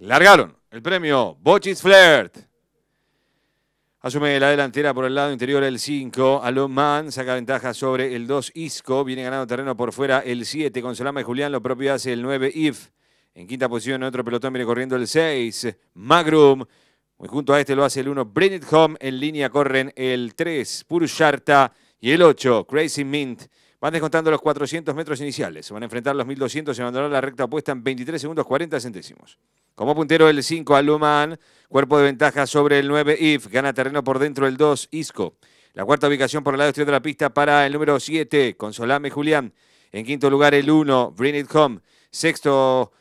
Largaron el premio Bochis Flirt. Asume la delantera por el lado interior el 5. Alomán saca ventaja sobre el 2 Isco. Viene ganando terreno por fuera el 7. Con y Julián lo propio hace el 9 If. En quinta posición, en otro pelotón viene corriendo el 6. Magrum. Muy junto a este lo hace el 1 Bring Home. En línea corren el 3 Purusharta y el 8 Crazy Mint. Van descontando los 400 metros iniciales. Se van a enfrentar los 1200. Se abandonó la recta opuesta en 23 segundos 40 centésimos. Como puntero el 5 Alumán, cuerpo de ventaja sobre el 9 If, gana terreno por dentro el 2 Isco. La cuarta ubicación por el lado exterior de la pista para el número 7, Consolame Julián. En quinto lugar el 1, Bring It Home. Sexto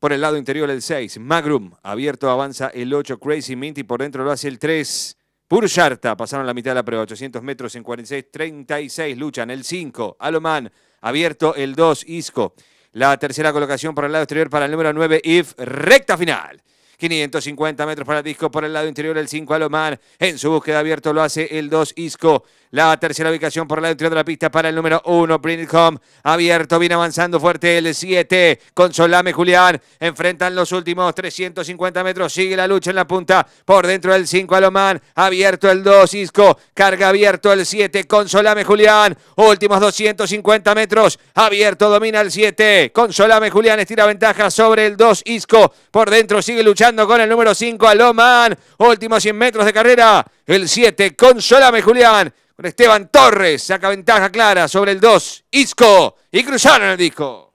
por el lado interior el 6, Magrum. Abierto avanza el 8, Crazy Minty. Por dentro lo hace el 3, Pursharta. Pasaron la mitad de la prueba, 800 metros en 46, 36. Luchan el 5, Alomán. Abierto el 2, Isco. La tercera colocación por el lado exterior para el número 9, IF. Recta final. 550 metros para Disco por el lado interior, el 5 Alomán. En su búsqueda abierto lo hace el 2 Isco. La tercera ubicación por el lado interior de la pista para el número 1, Home. Abierto, viene avanzando fuerte el 7 con Solame Julián. Enfrentan los últimos 350 metros. Sigue la lucha en la punta. Por dentro del 5 Alomán. Abierto el 2 Isco. Carga abierto el 7 con Solame Julián. Últimos 250 metros. Abierto domina el 7 con Solame Julián. Estira ventaja sobre el 2 Isco. Por dentro sigue luchando con el número 5 loman Últimos 100 metros de carrera. El 7, Solame Julián. Con Esteban Torres. Saca ventaja clara sobre el 2, Isco. Y cruzaron el disco.